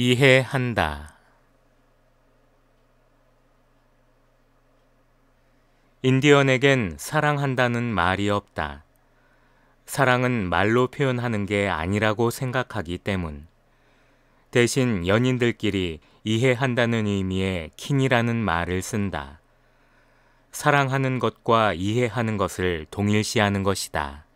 이해한다. 인디언에겐 사랑한다는 말이 없다. 사랑은 말로 표현하는 게 아니라고 생각하기 때문. 대신 연인들끼리 이해한다는 의미의 킨이라는 말을 쓴다. 사랑하는 것과 이해하는 것을 동일시하는 것이다.